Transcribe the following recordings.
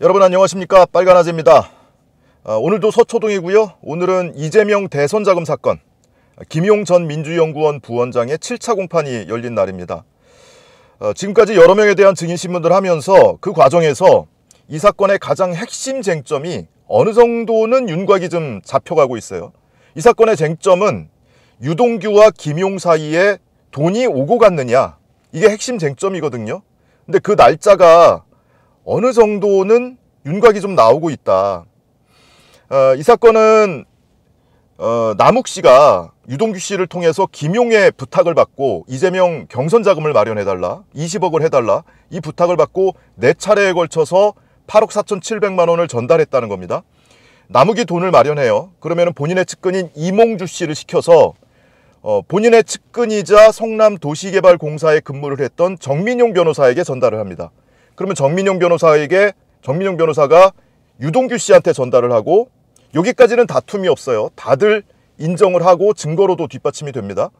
여러분 안녕하십니까 빨간아재입니다 아, 오늘도 서초동이고요 오늘은 이재명 대선 자금 사건 김용 전 민주연구원 부원장의 7차 공판이 열린 날입니다 아, 지금까지 여러 명에 대한 증인신문을 하면서 그 과정에서 이 사건의 가장 핵심 쟁점이 어느 정도는 윤곽이 좀 잡혀가고 있어요 이 사건의 쟁점은 유동규와 김용 사이에 돈이 오고 갔느냐 이게 핵심 쟁점이거든요 근데 그 날짜가 어느 정도는 윤곽이 좀 나오고 있다. 어, 이 사건은 어, 남욱 씨가 유동규 씨를 통해서 김용의 부탁을 받고 이재명 경선 자금을 마련해달라 20억을 해달라 이 부탁을 받고 네 차례에 걸쳐서 8억 4 7 0만 원을 전달했다는 겁니다. 남욱이 돈을 마련해요. 그러면 본인의 측근인 이몽주 씨를 시켜서 어, 본인의 측근이자 성남도시개발공사에 근무를 했던 정민용 변호사에게 전달을 합니다. 그러면 정민용 변호사에게 정민용 변호사가 유동규 씨한테 전달을 하고 여기까지는 다툼이 없어요. 다들 인정을 하고 증거로도 뒷받침이 됩니다.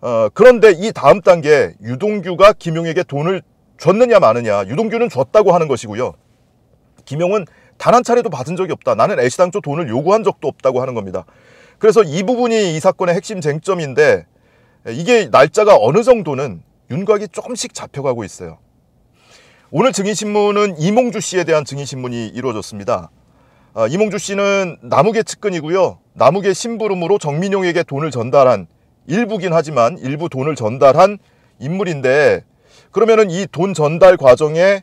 어, 그런데 이 다음 단계 유동규가 김용에게 돈을 줬느냐 마느냐 유동규는 줬다고 하는 것이고요. 김용은 단 한 차례도 받은 적이 없다. 나는 애시당초 돈을 요구한 적도 없다고 하는 겁니다. 그래서 이 부분이 이 사건의 핵심 쟁점인데 이게 날짜가 어느 정도는 윤곽이 조금씩 잡혀가고 있어요. 오늘 증인신문은 이몽주 씨에 대한 증인신문이 이루어졌습니다. 아, 이몽주 씨는 나무의 측근이고요. 나무의 심부름으로 정민용에게 돈을 전달한 일부긴 하지만 일부 돈을 전달한 인물인데 그러면이 돈 전달 과정에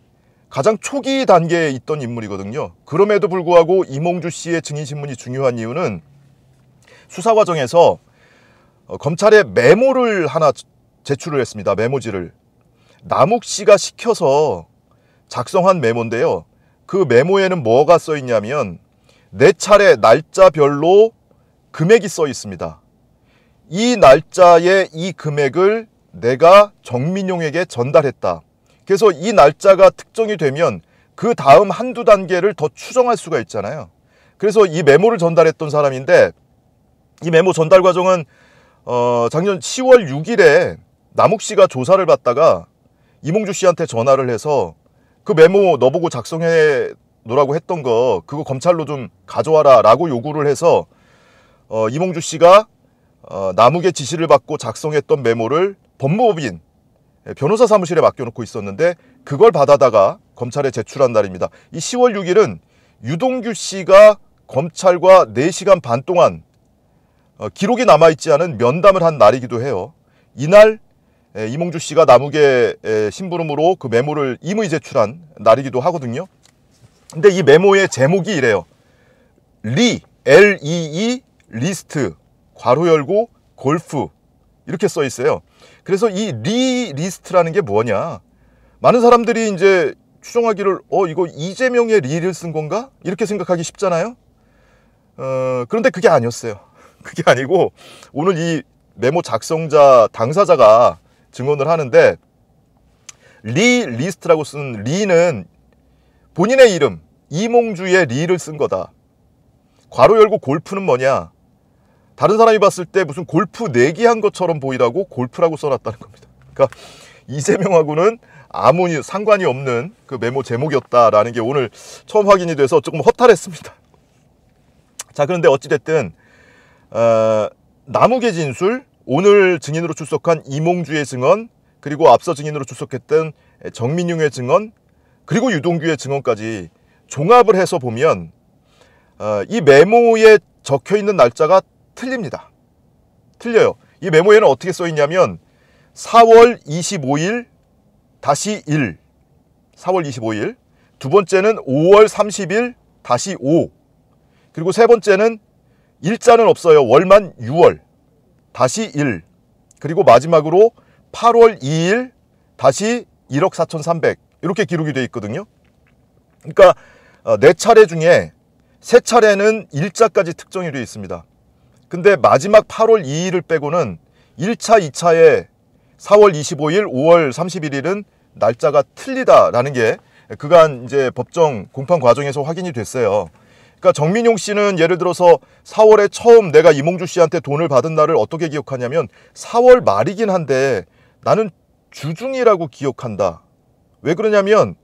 가장 초기 단계에 있던 인물이거든요. 그럼에도 불구하고 이몽주 씨의 증인신문이 중요한 이유는 수사 과정에서 어, 검찰에 메모를 하나 제출을 했습니다. 메모지를. 남욱 씨가 시켜서 작성한 메모인데요. 그 메모에는 뭐가 써 있냐면 네 차례 날짜별로 금액이 써 있습니다. 이 날짜에 이 금액을 내가 정민용에게 전달했다. 그래서 이 날짜가 특정이 되면 그 다음 한두 단계를 더 추정할 수가 있잖아요. 그래서 이 메모를 전달했던 사람인데 이 메모 전달 과정은 어, 작년 10월 6일에 남욱 씨가 조사를 받다가 이몽주 씨한테 전화를 해서 그 메모 너보고 작성해 놓으라고 했던 거 그거 검찰로 좀 가져와라 라고 요구를 해서 어, 이몽주 씨가 어, 남욱의 지시를 받고 작성했던 메모를 법무법인 예, 변호사 사무실에 맡겨놓고 있었는데 그걸 받아다가 검찰에 제출한 날입니다. 이 10월 6일은 유동규 씨가 검찰과 4시간 반 동안 어, 기록이 남아있지 않은 면담을 한 날이기도 해요. 이날 예, 이몽주 씨가 남욱의 예, 심부름으로 그 메모를 임의 제출한 날이기도 하거든요. 근데 이 메모의 제목이 이래요. 리, L-E-E, 리스트, 괄호 열고, 골프. 이렇게 써 있어요. 그래서 이 리 리스트라는 게 뭐냐. 많은 사람들이 이제 추정하기를, 어, 이거 이재명의 리를 쓴 건가? 이렇게 생각하기 쉽잖아요. 어, 그런데 그게 아니었어요. 그게 아니고, 오늘 이 메모 작성자 당사자가 증언을 하는데 리 리스트라고 쓴 리는 본인의 이름 이몽주의 리를 쓴 거다. 괄호 열고 골프는 뭐냐? 다른 사람이 봤을 때 무슨 골프 내기 한 것처럼 보이라고 골프라고 써놨다는 겁니다. 그러니까 이 세명하고는 아무 상관이 없는 그 메모 제목이었다라는 게 오늘 처음 확인이 돼서 조금 허탈했습니다. 자 그런데 어찌됐든 어, 나무계 진술 오늘 증인으로 출석한 이몽주의 증언 그리고 앞서 증인으로 출석했던 정민용의 증언 그리고 유동규의 증언까지 종합을 해서 보면 어, 이 메모에 적혀 있는 날짜가 틀립니다. 틀려요. 이 메모에는 어떻게 써 있냐면 4월 25일 다시 1 4월 25일 두 번째는 5월 30일 다시 5 그리고 세 번째는 일자는 없어요. 월만 6월 다시 1 그리고 마지막으로 8월 2일 다시 1억 4,300 이렇게 기록이 돼 있거든요. 그러니까 어, 네 차례 중에 세 차례는 일자까지 특정이 되어 있습니다. 근데 마지막 8월 2일을 빼고는 1차, 2차에 4월 25일, 5월 31일은 날짜가 틀리다라는 게 그간 이제 법정 공판 과정에서 확인이 됐어요. 그러니까 정민용 씨는 예를 들어서 4월에 처음 내가 이몽주 씨한테 돈을 받은 날을 어떻게 기억하냐면 4월 말이긴 한데 나는 주중이라고 기억한다. 왜 그러냐면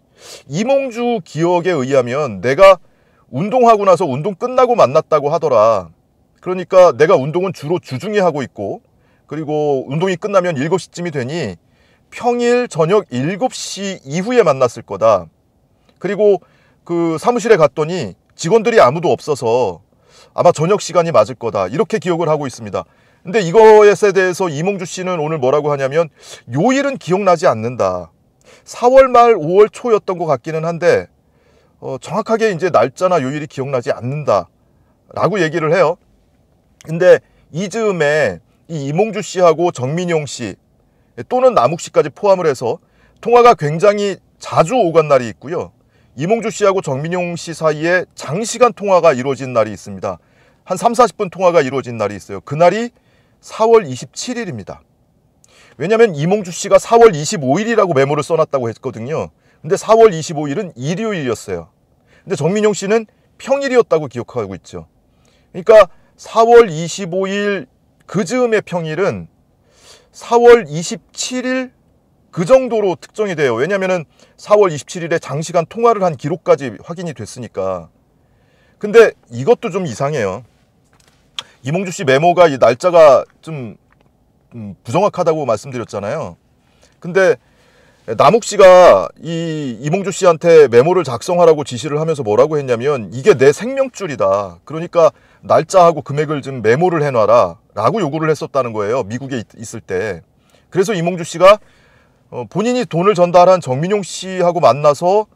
이몽주 기억에 의하면 내가 운동하고 나서 운동 끝나고 만났다고 하더라. 그러니까 내가 운동은 주로 주중에 하고 있고 그리고 운동이 끝나면 7시쯤이 되니 평일 저녁 7시 이후에 만났을 거다. 그리고 그 사무실에 갔더니 직원들이 아무도 없어서 아마 저녁 시간이 맞을 거다 이렇게 기억을 하고 있습니다. 근데 이거에 대해서 이몽주 씨는 오늘 뭐라고 하냐면 요일은 기억나지 않는다. 4월 말 5월 초였던 것 같기는 한데 어, 정확하게 이제 날짜나 요일이 기억나지 않는다 라고 얘기를 해요. 근데 이 즈음에 이 이몽주 씨하고 정민용 씨 또는 남욱 씨까지 포함을 해서 통화가 굉장히 자주 오간 날이 있고요. 이몽주 씨하고 정민용 씨 사이에 장시간 통화가 이루어진 날이 있습니다. 한 3, 40분 통화가 이루어진 날이 있어요. 그날이 4월 27일입니다. 왜냐하면 이몽주 씨가 4월 25일이라고 메모를 써놨다고 했거든요. 근데 4월 25일은 일요일이었어요. 근데 정민용 씨는 평일이었다고 기억하고 있죠. 그러니까 4월 25일 그 즈음의 평일은 4월 27일 그 정도로 특정이 돼요. 왜냐면은 4월 27일에 장시간 통화를 한 기록까지 확인이 됐으니까. 근데 이것도 좀 이상해요. 이몽주 씨 메모가 이 날짜가 좀 부정확하다고 말씀드렸잖아요. 근데 남욱 씨가 이 이몽주 씨한테 메모를 작성하라고 지시를 하면서 뭐라고 했냐면 이게 내 생명줄이다. 그러니까 날짜하고 금액을 좀 메모를 해놔라 라고 요구를 했었다는 거예요. 미국에 있, 을 때. 그래서 이몽주 씨가 어, 본인이 돈을 전달한 정민용 씨하고 만나서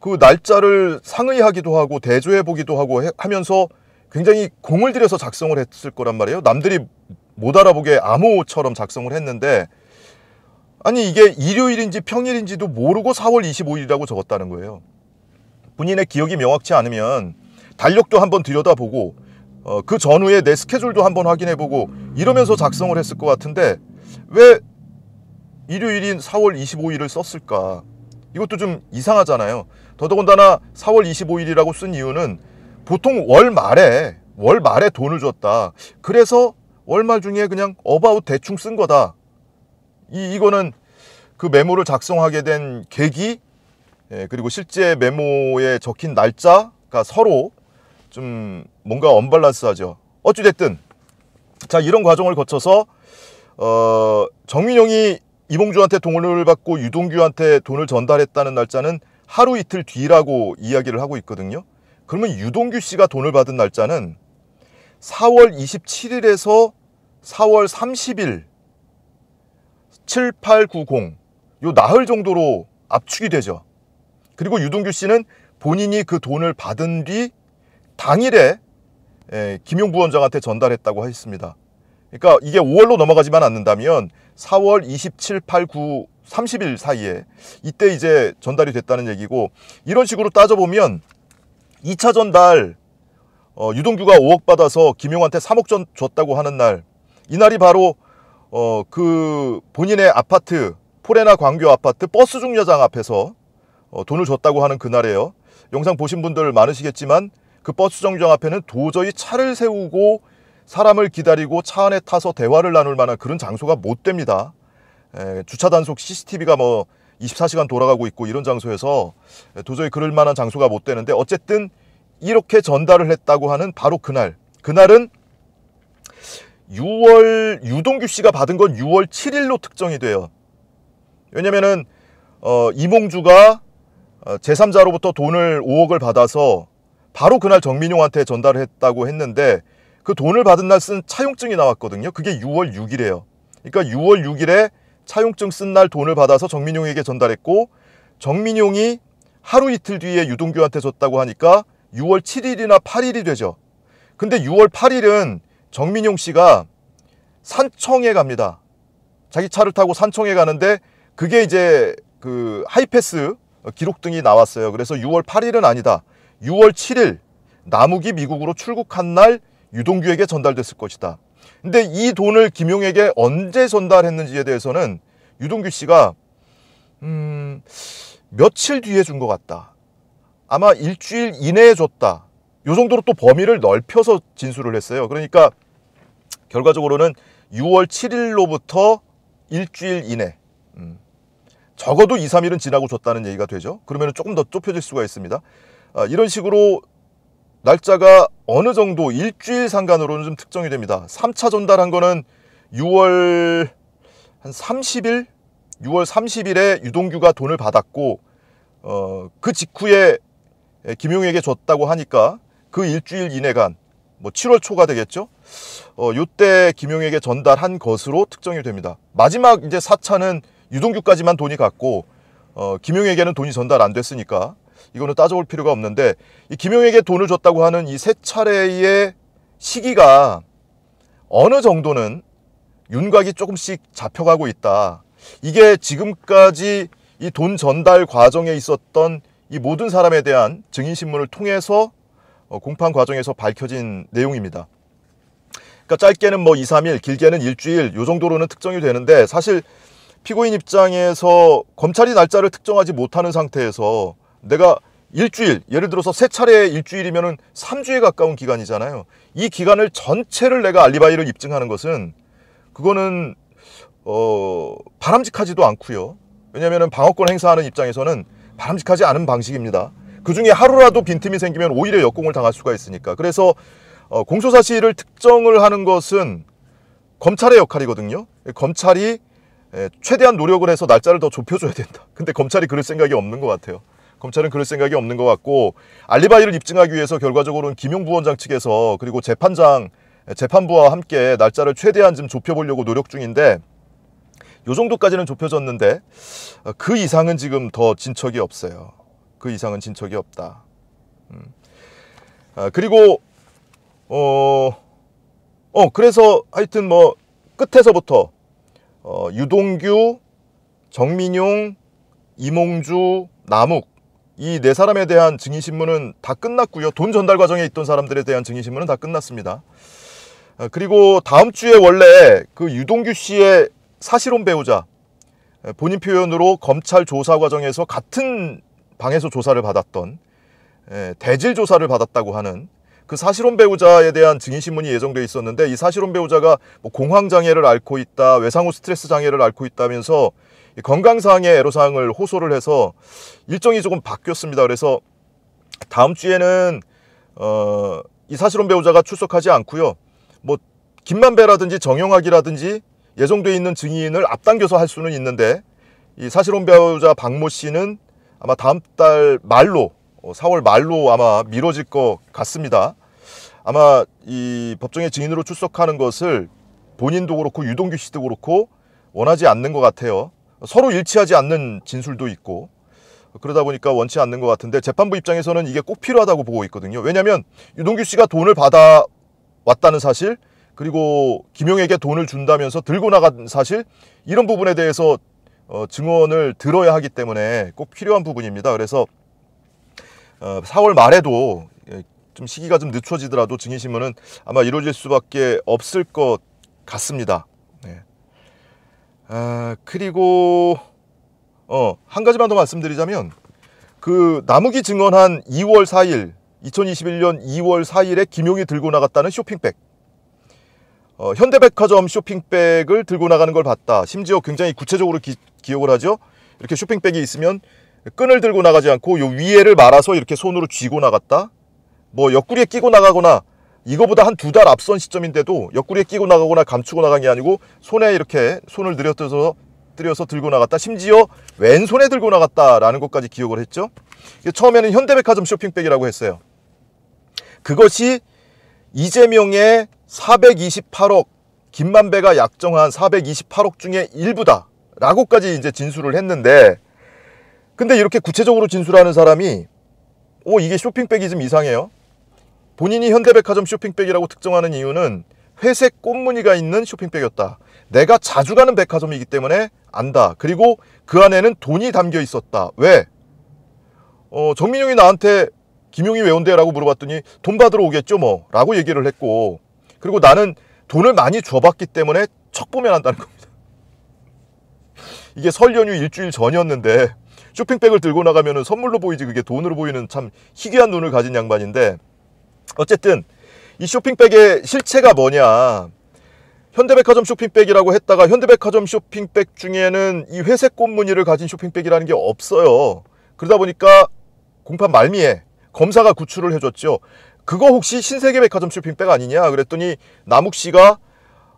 그 날짜를 상의하기도 하고 대조해 보기도 하고 해, 하면서 굉장히 공을 들여서 작성을 했을 거란 말이에요. 남들이 못 알아보게 암호처럼 작성을 했는데 아니 이게 일요일인지 평일인지도 모르고 4월 25일이라고 적었다는 거예요. 본인의 기억이 명확치 않으면 달력도 한번 들여다보고 어, 그 전후에 내 스케줄도 한번 확인해보고 이러면서 작성을 했을 것 같은데 왜 일요일인 4월 25일을 썼을까? 이것도 좀 이상하잖아요. 더더군다나 4월 25일이라고 쓴 이유는 보통 월 말에 월 말에 돈을 줬다. 그래서 월말 중에 그냥 어바웃 대충 쓴 거다. 이 이거는 그 메모를 작성하게 된 계기 예, 그리고 실제 메모에 적힌 날짜가 서로 좀 뭔가 언밸런스하죠. 어찌 됐든 자 이런 과정을 거쳐서 어, 정민용이 이봉주한테 돈을 받고 유동규한테 돈을 전달했다는 날짜는 하루 이틀 뒤라고 이야기를 하고 있거든요. 그러면 유동규 씨가 돈을 받은 날짜는 4월 27일에서 4월 30일 7, 8, 9, 0. 요 나흘 정도로 압축이 되죠. 그리고 유동규 씨는 본인이 그 돈을 받은 뒤 당일에 예, 김용 부원장한테 전달했다고 했습니다. 그러니까 이게 5월로 넘어가지만 않는다면 4월 27, 8, 9, 30일 사이에 이때 이제 전달이 됐다는 얘기고 이런 식으로 따져보면 2차 전달 어, 유동규가 5억 받아서 김용한테 3억 전 줬다고 하는 날 이날이 바로 어, 그 본인의 아파트 포레나 광교 아파트 버스 중여장 앞에서 어, 돈을 줬다고 하는 그날이에요 영상 보신 분들 많으시겠지만 그 버스 정류장 앞에는 도저히 차를 세우고 사람을 기다리고 차 안에 타서 대화를 나눌 만한 그런 장소가 못 됩니다. 에, 주차 단속 CCTV가 뭐 24시간 돌아가고 있고 이런 장소에서 도저히 그럴 만한 장소가 못 되는데 어쨌든 이렇게 전달을 했다고 하는 바로 그날 그날은 6월 유동규 씨가 받은 건 6월 7일로 특정이 돼요. 왜냐면은 어, 이몽주가 어, 제3자로부터 돈을 5억을 받아서 바로 그날 정민용한테 전달을 했다고 했는데 그 돈을 받은 날 쓴 차용증이 나왔거든요. 그게 6월 6일이에요. 그러니까 6월 6일에 차용증 쓴 날 돈을 받아서 정민용에게 전달했고 정민용이 하루 이틀 뒤에 유동규한테 줬다고 하니까 6월 7일이나 8일이 되죠. 근데 6월 8일은 정민용 씨가 산청에 갑니다. 자기 차를 타고 산청에 가는데 그게 이제 그 하이패스 기록등이 나왔어요. 그래서 6월 8일은 아니다. 6월 7일 남욱이 미국으로 출국한 날 유동규에게 전달됐을 것이다. 근데 이 돈을 김용에게 언제 전달했는지에 대해서는 유동규 씨가 음, 며칠 뒤에 준 것 같다. 아마 일주일 이내에 줬다. 요 정도로 또 범위를 넓혀서 진술을 했어요. 그러니까 결과적으로는 6월 7일로부터 일주일 이내 음, 적어도 2, 3일은 지나고 줬다는 얘기가 되죠. 그러면 조금 더 좁혀질 수가 있습니다. 아, 이런 식으로 날짜가 어느 정도 일주일 상간으로는 좀 특정이 됩니다. 3차 전달한 거는 6월 한 30일? 6월 30일에 유동규가 돈을 받았고 어, 그 직후에 김용에게 줬다고 하니까 그 일주일 이내간 뭐 7월 초가 되겠죠. 어, 요때 김용에게 전달한 것으로 특정이 됩니다. 마지막 이제 4차는 유동규까지만 돈이 갔고 어, 김용에게는 돈이 전달 안 됐으니까 이거는 따져볼 필요가 없는데 이 김용에게 돈을 줬다고 하는 이 세 차례의 시기가 어느 정도는 윤곽이 조금씩 잡혀가고 있다. 이게 지금까지 이 돈 전달 과정에 있었던 이 모든 사람에 대한 증인신문을 통해서 어, 공판 과정에서 밝혀진 내용입니다. 그러니까 짧게는 뭐 2, 3일, 길게는 일주일 요 정도로는 특정이 되는데 사실 피고인 입장에서 검찰이 날짜를 특정하지 못하는 상태에서 내가 일주일, 예를 들어서 세 차례 일주일이면은 3주에 가까운 기간이잖아요. 이 기간을 전체를 내가 알리바이를 입증하는 것은 그거는 어, 바람직하지도 않고요. 왜냐면은 방어권 행사하는 입장에서는 바람직하지 않은 방식입니다. 그 중에 하루라도 빈틈이 생기면 오히려 역공을 당할 수가 있으니까. 그래서 어, 공소사 실을 특정을 하는 것은 검찰의 역할이거든요. 검찰이 최대한 노력을 해서 날짜를 더 좁혀줘야 된다. 근데 검찰이 그럴 생각이 없는 것 같아요. 검찰은 그럴 생각이 없는 것 같고 알리바이를 입증하기 위해서 결과적으로는 김용 부원장 측에서 그리고 재판장 재판부와 함께 날짜를 최대한 좀 좁혀보려고 노력 중인데 요 정도까지는 좁혀졌는데 그 이상은 지금 더 진척이 없어요. 그 이상은 진척이 없다. 음. 아, 그리고 어, 어 그래서 하여튼 뭐 끝에서부터 어, 유동규, 정민용, 이몽주, 남욱 이네 사람에 대한 증인신문은 다 끝났고요. 돈 전달 과정에 있던 사람들에 대한 증인신문은 다 끝났습니다. 아, 그리고 다음 주에 원래 그 유동규 씨의 사실혼 배우자 본인 표현으로 검찰 조사 과정에서 같은 방에서 조사를 받았던 대질 조사를 받았다고 하는 그 사실혼 배우자에 대한 증인신문이 예정돼 있었는데 이 사실혼 배우자가 뭐 공황장애를 앓고 있다, 외상후 스트레스 장애를 앓고 있다면서 건강상의 애로사항을 호소를 해서 일정이 조금 바뀌었습니다. 그래서 다음 주에는 어, 이사실혼 배우자가 출석하지 않고요. 뭐 김만배라든지 정영학이라든지 예정돼 있는 증인을 앞당겨서 할 수는 있는데 이 사실혼 배우자 박모 씨는 아마 다음 달 말로 4월 어, 말로 아마 미뤄질 것 같습니다. 아마 이법정의 증인으로 출석하는 것을 본인도 그렇고 유동규 씨도 그렇고 원하지 않는 것 같아요. 서로 일치하지 않는 진술도 있고 그러다 보니까 원치 않는 것 같은데 재판부 입장에서는 이게 꼭 필요하다고 보고 있거든요. 왜냐하면 유동규 씨가 돈을 받아 왔다는 사실 그리고 김용에게 돈을 준다면서 들고 나간 사실 이런 부분에 대해서 어, 증언을 들어야 하기 때문에 꼭 필요한 부분입니다. 그래서 어, 4월 말에도 예, 좀 시기가 좀 늦춰지더라도 증인 신문은 아마 이루어질 수밖에 없을 것 같습니다. 아, 그리고 어, 한 가지만 더 말씀드리자면 그 나무기 증언한 2월 4일 2021년 2월 4일에 김용이 들고 나갔다는 쇼핑백 어, 현대백화점 쇼핑백을 들고 나가는 걸 봤다 심지어 굉장히 구체적으로 기, 기억을 하죠 이렇게 쇼핑백이 있으면 끈을 들고 나가지 않고 요 위에를 말아서 이렇게 손으로 쥐고 나갔다 뭐 옆구리에 끼고 나가거나 이거보다 한 두 달 앞선 시점인데도 옆구리에 끼고 나가거나 감추고 나간 게 아니고 손에 이렇게 손을 들여서 들여서 들고 나갔다 심지어 왼손에 들고 나갔다라는 것까지 기억을 했죠 처음에는 현대백화점 쇼핑백이라고 했어요 그것이 이재명의 428억 김만배가 약정한 428억 중에 일부다 라고까지 이제 진술을 했는데 근데 이렇게 구체적으로 진술하는 사람이 오 이게 쇼핑백이 좀 이상해요 본인이 현대백화점 쇼핑백이라고 특정하는 이유는 회색 꽃무늬가 있는 쇼핑백이었다. 내가 자주 가는 백화점이기 때문에 안다. 그리고 그 안에는 돈이 담겨 있었다. 왜? 어, 정민용이 나한테 김용이 왜 온대? 라고 물어봤더니 돈 받으러 오겠죠 뭐 라고 얘기를 했고 그리고 나는 돈을 많이 줘봤기 때문에 척 보면 한다는 겁니다. 이게 설 연휴 일주일 전이었는데 쇼핑백을 들고 나가면 선물로 보이지 그게 돈으로 보이는 참 희귀한 눈을 가진 양반인데 어쨌든 이 쇼핑백의 실체가 뭐냐 현대백화점 쇼핑백이라고 했다가 현대백화점 쇼핑백 중에는 이 회색 꽃무늬를 가진 쇼핑백이라는 게 없어요 그러다 보니까 공판 말미에 검사가 구출을 해줬죠 그거 혹시 신세계백화점 쇼핑백 아니냐 그랬더니 남욱씨가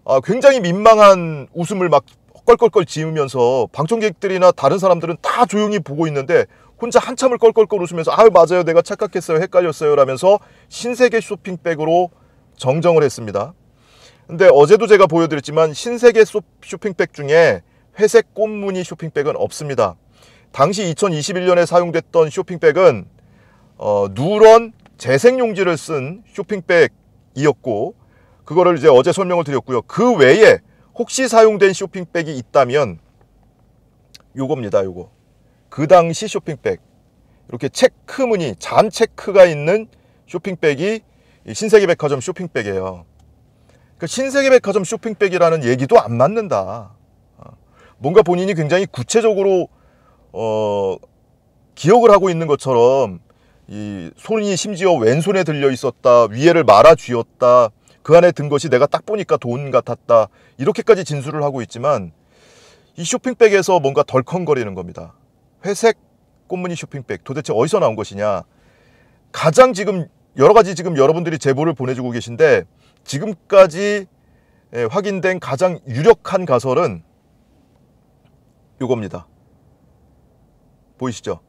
아, 굉장히 민망한 웃음을 막 껄껄껄 지으면서 방청객들이나 다른 사람들은 다 조용히 보고 있는데 혼자 한참을 껄껄껄 웃으면서 아 맞아요 내가 착각했어요 헷갈렸어요 라면서 신세계 쇼핑백으로 정정을 했습니다 근데 어제도 제가 보여드렸지만 신세계 쇼핑백 중에 회색 꽃무늬 쇼핑백은 없습니다 당시 2021년에 사용됐던 쇼핑백은 어, 누런 재생용지를 쓴 쇼핑백이었고 그거를 이제 어제 설명을 드렸고요 그 외에 혹시 사용된 쇼핑백이 있다면 요겁니다 요거 그 당시 쇼핑백 이렇게 체크 무늬 잔 체크가 있는 쇼핑백이 신세계백화점 쇼핑백이에요 그 그러니까 신세계백화점 쇼핑백이라는 얘기도 안 맞는다 어. 뭔가 본인이 굉장히 구체적으로 어, 기억을 하고 있는 것처럼 이 손이 심지어 왼손에 들려 있었다 위에를 말아 쥐었다 그 안에 든 것이 내가 딱 보니까 돈 같았다 이렇게까지 진술을 하고 있지만 이 쇼핑백에서 뭔가 덜컹거리는 겁니다 회색 꽃무늬 쇼핑백 도대체 어디서 나온 것이냐 가장 지금 여러 가지 지금 여러분들이 제보를 보내주고 계신데 지금까지 예, 확인된 가장 유력한 가설은 이겁니다 보이시죠?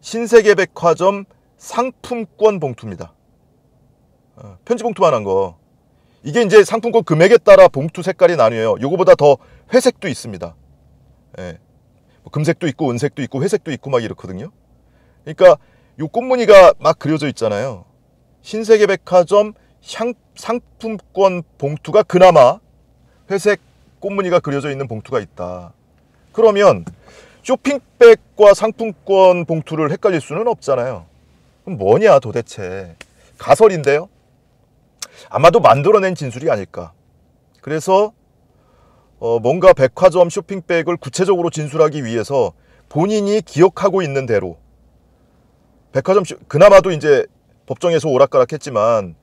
신세계 백화점 상품권 봉투입니다. 어, 편지 봉투만 한 거. 이게 이제 상품권 금액에 따라 봉투 색깔이 나뉘어요. 이거보다더 회색도 있습니다. 예. 뭐 금색도 있고 은색도 있고 회색도 있고 막 이렇거든요. 그러니까 요 꽃무늬가 막 그려져 있잖아요. 신세계 백화점 향, 상품권 봉투가 그나마 회색 꽃무늬가 그려져 있는 봉투가 있다. 그러면 쇼핑백과 상품권 봉투를 헷갈릴 수는 없잖아요. 그럼 뭐냐 도대체. 가설인데요. 아마도 만들어낸 진술이 아닐까. 그래서 어, 뭔가 백화점 쇼핑백을 구체적으로 진술하기 위해서 본인이 기억하고 있는 대로 백화점 쇼, 그나마도 이제 법정에서 오락가락했지만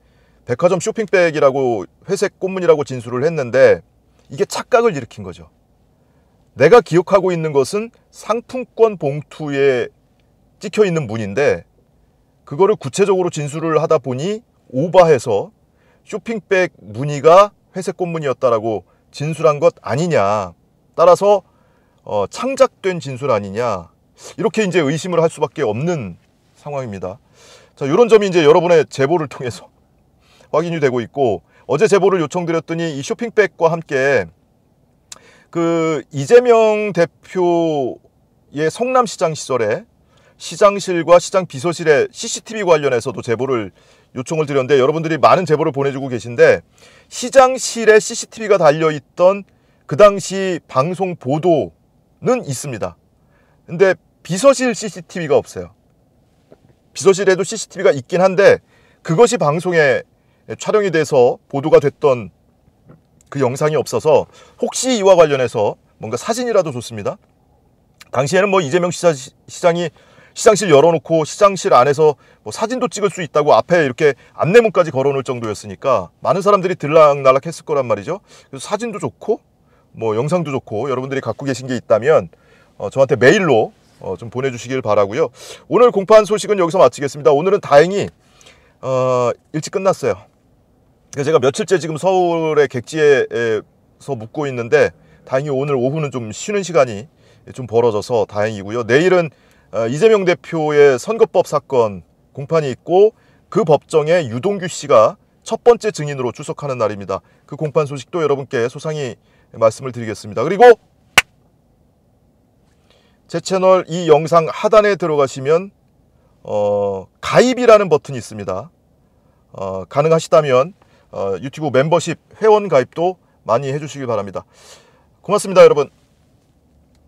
백화점 쇼핑백이라고 회색 꽃무늬라고 진술을 했는데 이게 착각을 일으킨 거죠. 내가 기억하고 있는 것은 상품권 봉투에 찍혀 있는 문인데 그거를 구체적으로 진술을 하다 보니 오바해서 쇼핑백 무늬가 회색 꽃무늬였다라고 진술한 것 아니냐 따라서 어, 창작된 진술 아니냐 이렇게 이제 의심을 할 수밖에 없는 상황입니다 자 이런 점이 이제 여러분의 제보를 통해서 확인이 되고 있고 어제 제보를 요청드렸더니 이 쇼핑백과 함께 그 이재명 대표의 성남시장 시절에 시장실과 시장 비서실의 CCTV 관련해서도 제보를 요청을 드렸는데 여러분들이 많은 제보를 보내주고 계신데 시장실에 CCTV가 달려있던 그 당시 방송 보도는 있습니다. 근데 비서실 CCTV가 없어요. 비서실에도 CCTV가 있긴 한데 그것이 방송에 촬영이 돼서 보도가 됐던 그 영상이 없어서 혹시 이와 관련해서 뭔가 사진이라도 좋습니다. 당시에는 뭐 이재명 시장이 시상실 열어놓고 시상실 안에서 뭐 사진도 찍을 수 있다고 앞에 이렇게 안내문까지 걸어놓을 정도였으니까 많은 사람들이 들락날락 했을 거란 말이죠. 그래서 사진도 좋고 뭐 영상도 좋고 여러분들이 갖고 계신 게 있다면 어, 저한테 메일로 어, 좀 보내주시길 바라고요. 오늘 공판 소식은 여기서 마치겠습니다. 오늘은 다행히 어, 일찍 끝났어요. 제가 며칠째 지금 서울의 객지에서 묵고 있는데 다행히 오늘 오후는 좀 쉬는 시간이 좀 벌어져서 다행이고요. 내일은 어, 이재명 대표의 선거법 사건 공판이 있고 그 법정에 유동규 씨가 첫 번째 증인으로 출석하는 날입니다. 그 공판 소식도 여러분께 소상히 말씀을 드리겠습니다. 그리고 제 채널 이 영상 하단에 들어가시면 어, 가입이라는 버튼이 있습니다. 어, 가능하시다면 어, 유튜브 멤버십 회원 가입도 많이 해주시기 바랍니다. 고맙습니다, 여러분.